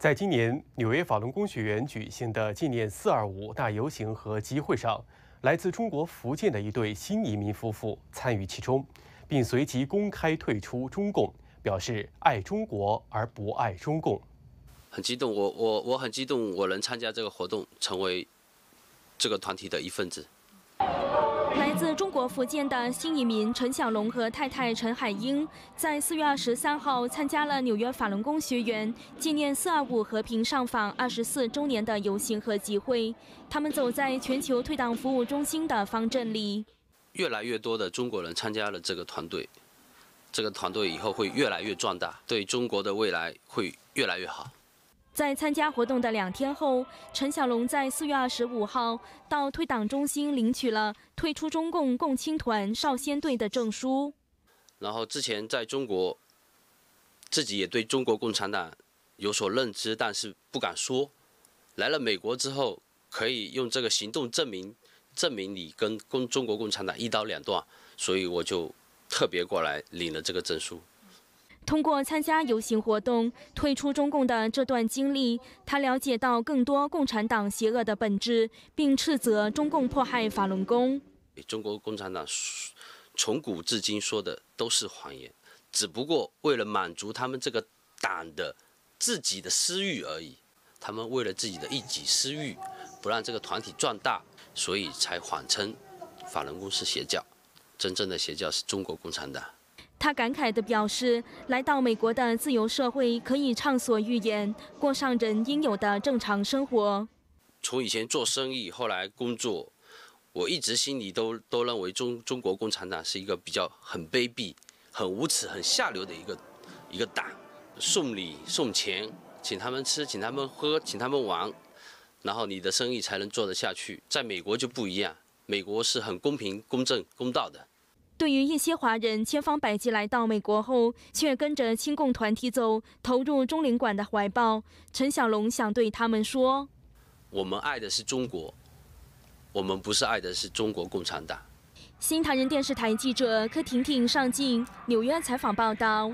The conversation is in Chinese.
在今年纽约法轮功学员举行的纪念“四二五”大游行和集会上，来自中国福建的一对新移民夫妇参与其中，并随即公开退出中共，表示爱中国而不爱中共。很激动，我我我很激动，我能参加这个活动，成为这个团体的一份子。来自中国福建的新移民陈小龙和太太陈海英，在四月二十三号参加了纽约法轮功学员纪念四二五和平上访二十四周年的游行和集会。他们走在全球退党服务中心的方阵里。越来越多的中国人参加了这个团队，这个团队以后会越来越壮大，对中国的未来会越来越好。在参加活动的两天后，陈小龙在四月二十五号到退党中心领取了退出中共共青团少先队的证书。然后之前在中国，自己也对中国共产党有所认知，但是不敢说。来了美国之后，可以用这个行动证明，证明你跟共中国共产党一刀两断。所以我就特别过来领了这个证书。通过参加游行活动、退出中共的这段经历，他了解到更多共产党邪恶的本质，并斥责中共迫害法轮功。中国共产党从古至今说的都是谎言，只不过为了满足他们这个党的自己的私欲而已。他们为了自己的一己私欲，不让这个团体壮大，所以才谎称法轮功是邪教。真正的邪教是中国共产党。他感慨地表示：“来到美国的自由社会，可以畅所欲言，过上人应有的正常生活。从以前做生意，后来工作，我一直心里都都认为中中国共产党是一个比较很卑鄙、很无耻、很下流的一个一个党。送礼、送钱，请他们吃，请他们喝，请他们玩，然后你的生意才能做得下去。在美国就不一样，美国是很公平、公正、公道的。”对于一些华人千方百计来到美国后，却跟着亲共团体走，投入中领馆的怀抱，陈小龙想对他们说：“我们爱的是中国，我们不是爱的是中国共产党。”新唐人电视台记者柯婷婷上镜纽约采访报道。